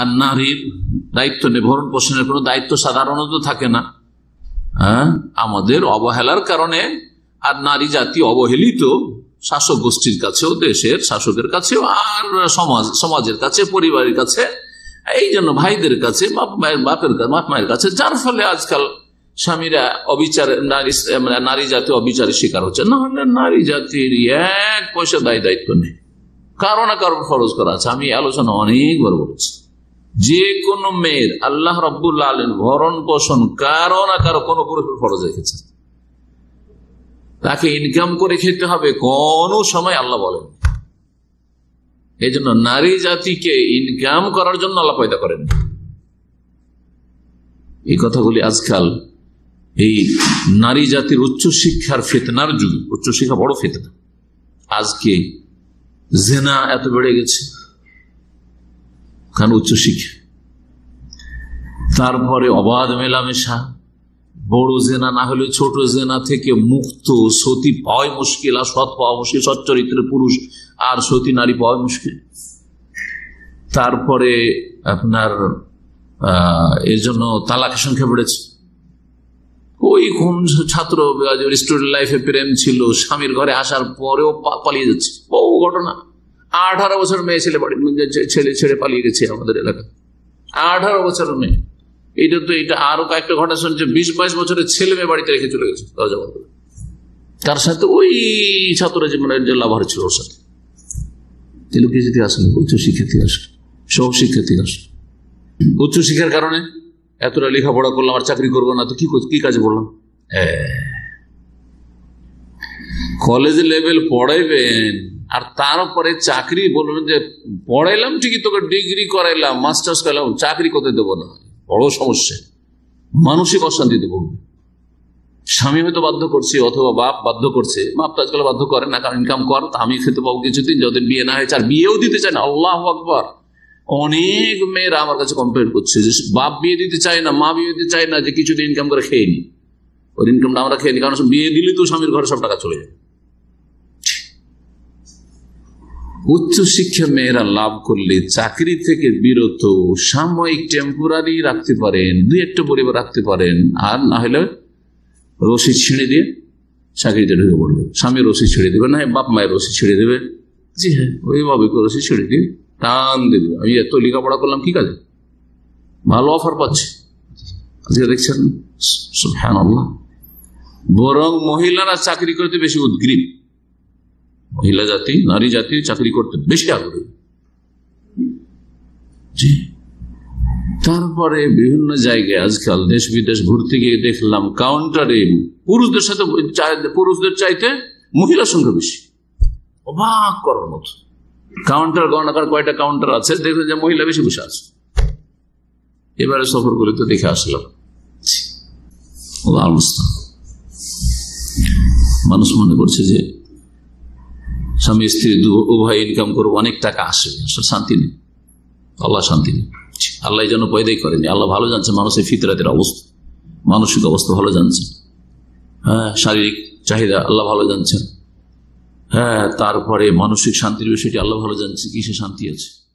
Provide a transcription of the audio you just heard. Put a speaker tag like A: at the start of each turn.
A: আর নারীর দায়িত্ব নেই ভরণ পোষণের কোনো দায়িত্ব সাধারণত থাকে না হ্যাঁ? আমাদের অবহেলার কারণে আর নারী জাতি অবহেলিত শাসক গোষ্ঠীর কাছেও দেশের শাসকের কাছেও আর সমাজ সমাজের কাছে পরিবারের কাছে এই জন্য ভাইদের কাছে বাপের মায়ের কাছে যার ফলে আজকাল স্বামীরা অবিচার নারী মানে নারী জাতি অবিচারের শিকার হচ্ছে না হলে নারী জাতির এক পয়সা দায়ী দায়িত্ব নেই কারো না কারো খরচ করা আছে আমি আলোচনা অনেকবার বলেছি যে কোনো মেয়ের আল্লাহ রব্বুল্লা আলম ভরণ পোষণ কারো না কারো কোনো পুরুষের ফরজ রেখেছে তাকে ইনকাম করে খেতে হবে কোন সময় আল্লাহ বলেন এই জন্য নারী জাতিকে ইনকাম করার জন্য আল্লাহ পয়দা করেন এই কথাগুলি আজকাল এই নারী জাতির উচ্চ শিক্ষার ফেতনার যুগ শিক্ষা বড় ফেতনা আজকে জেনা এত বেড়ে গেছে কারণ উচ্চশিক্ষা তারপরে অবাধ মেলামেশা বড় জেনা না হলে ছোট জেনা থেকে মুক্ত সতী পাওয়াই মুশকিল আর সৎ পাওয়া মুশকিল সচ্চরিত্রের পুরুষ আর সতী নারী পাওয়া মুশকিল তারপরে আপনার এর জন্য তালাকের সংখ্যা বেড়েছে ওই কোন ছাত্র স্টুডেন্ট লাইফে প্রেম ছিল স্বামীর ঘরে আসার পরেও পালিয়ে যাচ্ছে বহু ঘটনা আঠারো বছর মেয়ে ছেলে বাড়ি ছেলে ছেড়ে পালিয়ে গেছে আমাদের এলাকা আঠারো বছর মেয়ে এটা তো এটা আরো কয়েকটা ঘটনা শুনছে বিশ বাইশ বছরের ছেলে মেয়ে বাড়িতে রেখে চলে গেছে দরজা বন্ধ তার সাথে ওই ছাত্র জীবনের যে লাভার ছিল ওর সাথে তেলুকে যদি আসেন উচ্চ শিক্ষার্থী আসেন সব শিক্ষার্থী আসেন উচ্চ শিক্ষার কারণে এতটা লেখাপড়া করলাম আর চাকরি করবো না তো কি কি কাজে বললাম কলেজ লেভেল পড়াইবেন আর তারপরে চাকরি বলবেন যে পড়াইলাম ঠিকই তোকে ডিগ্রি করাইলাম মাস্টার্স করাইলাম চাকরি করতে দেবো না বড় সমস্যা মানসিক অশান্তিতে ভুগবে স্বামী হয়তো বাধ্য করছে অথবা বাপ বাধ্য করছে বাপ তো আজকাল বাধ্য করে না কারণ ইনকাম কর আমি খেতে পাবো কিছুদিন যতদিন বিয়ে না হয়েছে আর বিয়েও দিতে চায় না আল্লাহ আকবর অনেক মেয়েরা আমার কাছে কমপ্লেন করছে যে বাপ বিয়ে দিতে চায় না মা বিয়ে দিতে চায় না যে কিছুদিন ইনকাম করে খেয়ে নি ওর ইনকামটা আমরা খেয়ে নি কারণ বিয়ে দিলে তো স্বামীর ঘরে সব টাকা চলে যাবে উচ্চশিক্ষা মেয়েরা লাভ করলে চাকরি থেকে বিরত সাময়িক টেম্পোরারি রাখতে পারেন দুই একটা পরিবার রাখতে পারেন আর না হলে রশি ছিঁড়ে দিয়ে চাকরিতে ঢুকে পড়বে স্বামী রশি ছেড়ে দেবে না বাপ মায়ের রশি ছেড়ে দেবে জি হ্যাঁ ওইভাবে রশি ছেড়ে দিয়ে টান দেবে আমি এত লেখাপড়া করলাম কি কাজে ভালো অফার পাচ্ছি দেখছেন হ্যাঁ বরং মহিলারা চাকরি করতে বেশি উদ্গ্রীব মহিলা জাতি নারী জাতি চাকরি করতে বেশি আগ্রহী তারপরে বিভিন্ন জায়গায় আজকাল দেশ বিদেশ ঘুরতে গিয়ে দেখলাম কাউন্টারে পুরুষদের সাথে পুরুষদের চাইতে মহিলার সংখ্যা বেশি অবাক করার মতো কাউন্টার গণনাকার কয়টা কাউন্টার আছে দেখলে যে মহিলা বেশি বসে আছে এবারে সফর করে তো দেখে আসলাম মানুষ মনে করছে যে স্বামী স্ত্রী উভয় ইনকাম করবো অনেক টাকা আসবে আসলে শান্তি নেই আল্লাহ শান্তি নেই আল্লাহ যেন পয়দাই করেনি আল্লাহ ভালো জানছে মানুষের ফিতরাতের অবস্থা মানসিক অবস্থা ভালো জানছে হ্যাঁ শারীরিক চাহিদা আল্লাহ ভালো জানছেন হ্যাঁ তারপরে মানসিক শান্তির বিষয়টি আল্লাহ ভালো জানছে কিসে শান্তি আছে